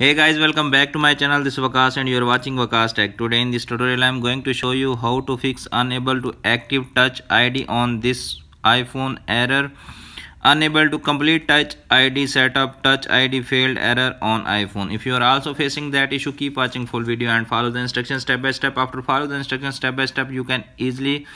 Hey guys welcome back to my channel this is Vakas and you are watching Vakas Tech. Today in this tutorial I am going to show you how to fix unable to active touch ID on this iPhone error unable to complete touch ID setup touch ID failed error on iPhone. If you are also facing that issue keep watching full video and follow the instructions step by step. After follow the instructions step by step you can easily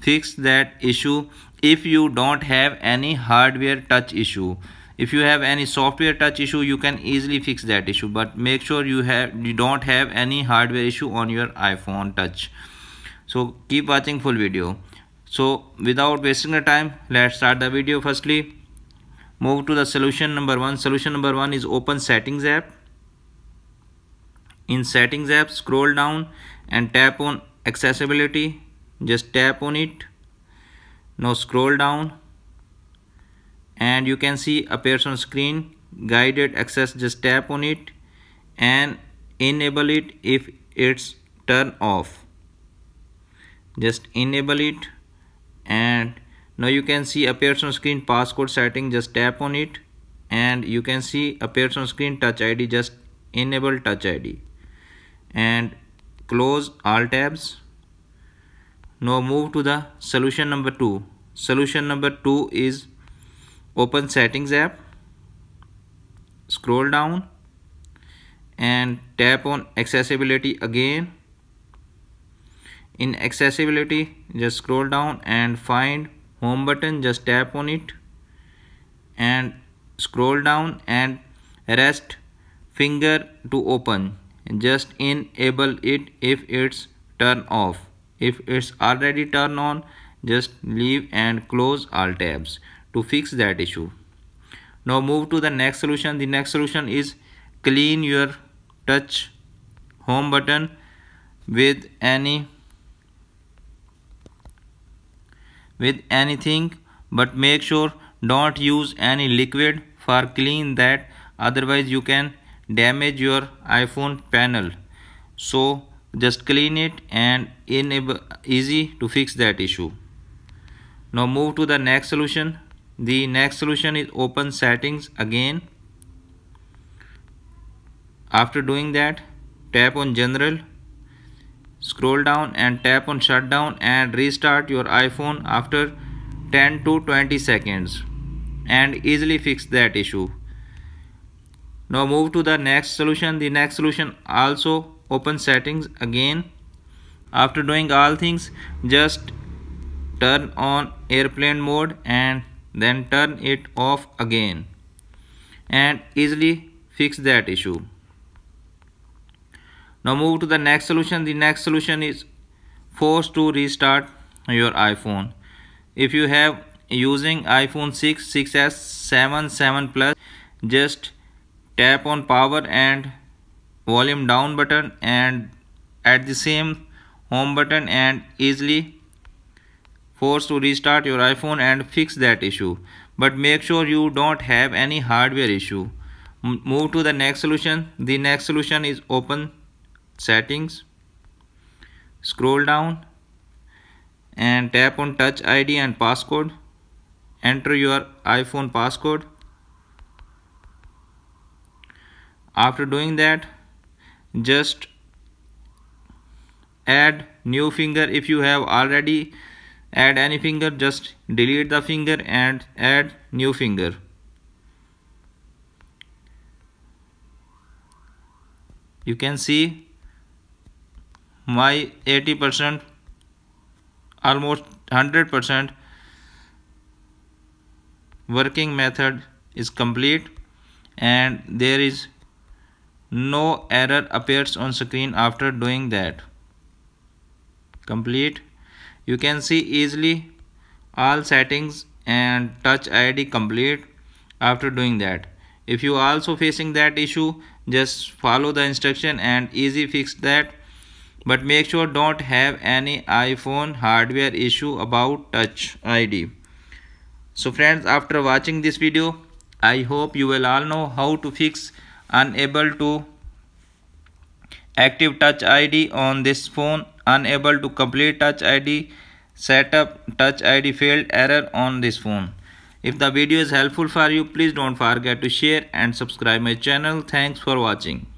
fix that issue if you don't have any hardware touch issue if you have any software touch issue you can easily fix that issue but make sure you have you don't have any hardware issue on your iphone touch so keep watching full video so without wasting the time let's start the video firstly move to the solution number one solution number one is open settings app in settings app scroll down and tap on accessibility just tap on it now scroll down and you can see appears on screen guided access just tap on it and enable it if it's turn off just enable it and now you can see appears on screen passcode setting just tap on it and you can see appears on screen touch id just enable touch id and close all tabs now move to the solution number 2 solution number 2 is open settings app scroll down and tap on accessibility again in accessibility just scroll down and find home button just tap on it and scroll down and rest finger to open just enable it if it's turn off if it's already turned on just leave and close all tabs to fix that issue. Now move to the next solution. The next solution is clean your touch home button with any with anything but make sure don't use any liquid for clean that otherwise you can damage your iphone panel so just clean it and enable easy to fix that issue now move to the next solution the next solution is open settings again after doing that tap on general scroll down and tap on shutdown and restart your iphone after 10 to 20 seconds and easily fix that issue now move to the next solution the next solution also open settings again after doing all things just turn on airplane mode and then turn it off again and easily fix that issue. Now move to the next solution. The next solution is force to restart your iPhone. If you have using iPhone 6, 6s, 7, 7 plus, just tap on power and volume down button and at the same home button and easily forced to restart your iPhone and fix that issue. But make sure you don't have any hardware issue. M move to the next solution. The next solution is open settings. Scroll down and tap on touch ID and passcode. Enter your iPhone passcode. After doing that, just add new finger if you have already add any finger just delete the finger and add new finger you can see my 80% almost 100% working method is complete and there is no error appears on screen after doing that complete you can see easily all settings and touch id complete after doing that if you also facing that issue just follow the instruction and easy fix that but make sure don't have any iphone hardware issue about touch id so friends after watching this video i hope you will all know how to fix unable to active touch id on this phone unable to complete touch id setup touch id failed error on this phone if the video is helpful for you please don't forget to share and subscribe my channel thanks for watching